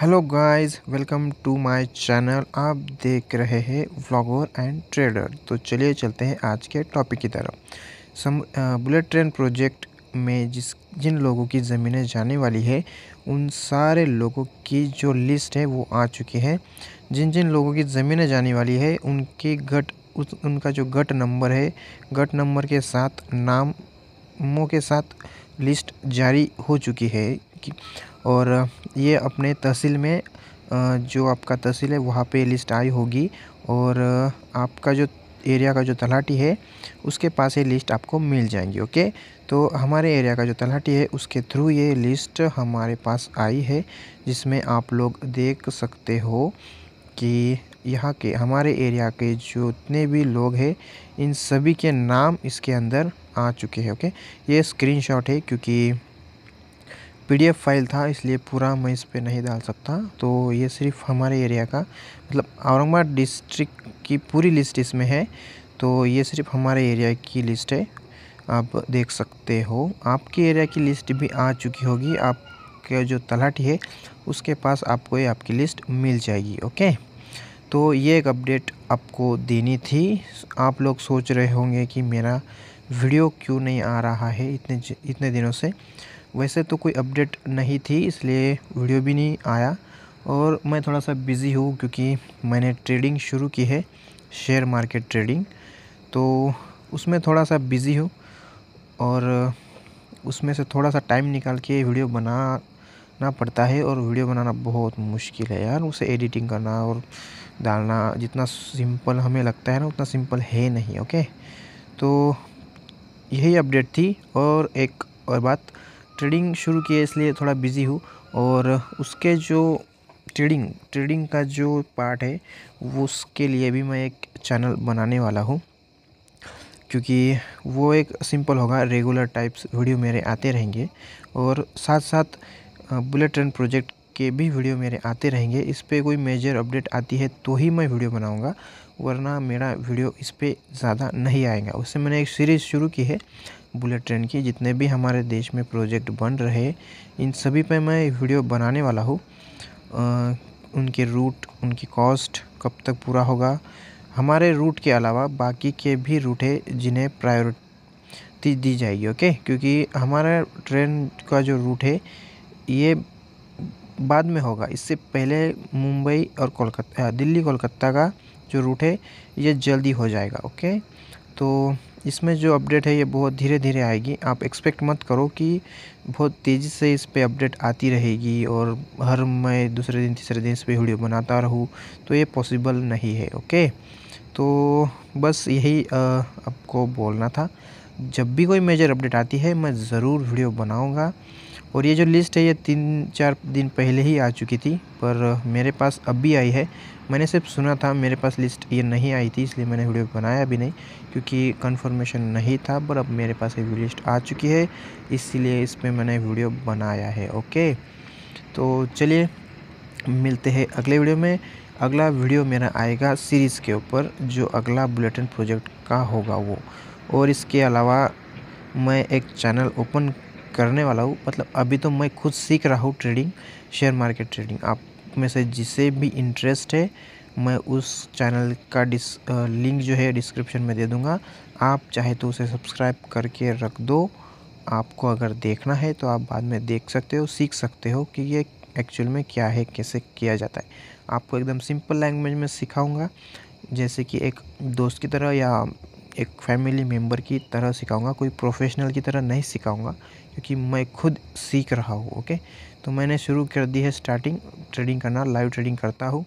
hello guys welcome to my channel आप देख रहे हैं व्लॉगर एंड ट्रेडर तो चलिए चलते हैं आज के टॉपिक की तरफ सम बुलेट ट्रेन प्रोजेक्ट में जिस जिन लोगों की ज़मीनें जाने वाली है उन सारे लोगों की जो लिस्ट है वो आ चुकी है जिन जिन लोगों की ज़मीनें जाने वाली है उनके गट उस उनका जो गट नंबर है गट नंबर के साथ नामों के साथ लिस्ट जारी हो चुकी है की और ये अपने तहसील में जो आपका तहसील है वहाँ पे लिस्ट आई होगी और आपका जो एरिया का जो तलाटी है उसके पास ये लिस्ट आपको मिल जाएंगी ओके तो हमारे एरिया का जो तलाटी है उसके थ्रू ये लिस्ट हमारे पास आई है जिसमें आप लोग देख सकते हो कि यहाँ के हमारे एरिया के जो जितने भी लोग हैं इन सभी के नाम इसके अंदर आ चुके हैं ओके ये स्क्रीनशॉट है क्योंकि पीडीएफ फाइल था इसलिए पूरा मैं इस पर नहीं डाल सकता तो ये सिर्फ हमारे एरिया का मतलब औरंगाबाद डिस्ट्रिक्ट की पूरी लिस्ट इसमें है तो ये सिर्फ हमारे एरिया की लिस्ट है आप देख सकते हो आपके एरिया की लिस्ट भी आ चुकी होगी आपके जो तलाटी है उसके पास आपको ये आपकी लिस्ट मिल जाएगी ओके तो ये एक अपडेट आपको देनी थी आप लोग सोच रहे होंगे कि मेरा वीडियो क्यों नहीं आ रहा है इतने इतने दिनों से वैसे तो कोई अपडेट नहीं थी इसलिए वीडियो भी नहीं आया और मैं थोड़ा सा बिज़ी हूँ क्योंकि मैंने ट्रेडिंग शुरू की है शेयर मार्केट ट्रेडिंग तो उसमें थोड़ा सा बिज़ी हूँ और उसमें से थोड़ा सा टाइम निकाल के वीडियो बनाना पड़ता है और वीडियो बनाना बहुत मुश्किल है यार उसे एडिटिंग करना और डालना जितना सिंपल हमें लगता है ना उतना सिंपल है नहीं ओके तो यही अपडेट थी और एक और बात ट्रेडिंग शुरू किया इसलिए थोड़ा बिज़ी हूँ और उसके जो ट्रेडिंग ट्रेडिंग का जो पार्ट है वो उसके लिए भी मैं एक चैनल बनाने वाला हूँ क्योंकि वो एक सिंपल होगा रेगुलर टाइप्स वीडियो मेरे आते रहेंगे और साथ साथ बुलेट ट्रेन प्रोजेक्ट के भी वीडियो मेरे आते रहेंगे इस पर कोई मेजर अपडेट आती है तो ही मैं वीडियो बनाऊँगा वरना मेरा वीडियो इस पर ज़्यादा नहीं आएगा उससे मैंने एक सीरीज़ शुरू की है बुलेट ट्रेन की जितने भी हमारे देश में प्रोजेक्ट बन रहे इन सभी पे मैं वीडियो बनाने वाला हूँ उनके रूट उनकी कॉस्ट कब तक पूरा होगा हमारे रूट के अलावा बाकी के भी रूट है जिन्हें प्रायोरिटी दी जाएगी ओके क्योंकि हमारा ट्रेन का जो रूट है ये बाद में होगा इससे पहले मुंबई और कोलकाता दिल्ली कोलकाता का जो रूट है ये जल्दी हो जाएगा ओके तो इसमें जो अपडेट है ये बहुत धीरे धीरे आएगी आप एक्सपेक्ट मत करो कि बहुत तेज़ी से इस पर अपडेट आती रहेगी और हर मैं दूसरे दिन तीसरे दिन इस पर वीडियो बनाता रहूँ तो ये पॉसिबल नहीं है ओके तो बस यही आपको बोलना था जब भी कोई मेजर अपडेट आती है मैं ज़रूर वीडियो बनाऊँगा और ये जो लिस्ट है ये तीन चार दिन पहले ही आ चुकी थी पर मेरे पास अब भी आई है मैंने सिर्फ सुना था मेरे पास लिस्ट ये नहीं आई थी इसलिए मैंने वीडियो बनाया भी नहीं क्योंकि कंफर्मेशन नहीं था पर अब मेरे पास ये लिस्ट आ चुकी है इसलिए इस पर मैंने वीडियो बनाया है ओके तो चलिए मिलते हैं अगले वीडियो में अगला वीडियो मेरा आएगा सीरीज़ के ऊपर जो अगला बुलेटिन प्रोजेक्ट का होगा वो और इसके अलावा मैं एक चैनल ओपन करने वाला हूँ मतलब अभी तो मैं खुद सीख रहा हूँ ट्रेडिंग शेयर मार्केट ट्रेडिंग आप में से जिसे भी इंटरेस्ट है मैं उस चैनल का डिस लिंक जो है डिस्क्रिप्शन में दे दूँगा आप चाहे तो उसे सब्सक्राइब करके रख दो आपको अगर देखना है तो आप बाद में देख सकते हो सीख सकते हो कि ये एक्चुअल में क्या है कैसे किया जाता है आपको एकदम सिंपल लैंग्वेज में सिखाऊंगा जैसे कि एक दोस्त की तरह या एक फैमिली मेम्बर की तरह सिखाऊंगा कोई प्रोफेशनल की तरह नहीं सिखाऊंगा क्योंकि मैं खुद सीख रहा हूँ ओके तो मैंने शुरू कर दी है स्टार्टिंग ट्रेडिंग करना लाइव ट्रेडिंग करता हूँ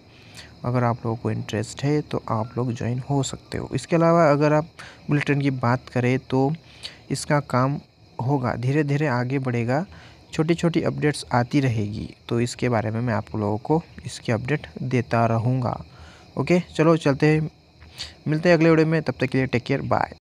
अगर आप लोगों को इंटरेस्ट है तो आप लोग ज्वाइन हो सकते हो इसके अलावा अगर आप बुलेटिन की बात करें तो इसका काम होगा धीरे धीरे आगे बढ़ेगा छोटी छोटी अपडेट्स आती रहेगी तो इसके बारे में मैं आप लोगों को इसकी अपडेट देता रहूँगा ओके चलो चलते हैं मिलते हैं अगले वीडियो में तब तक के लिए टेक केयर बाय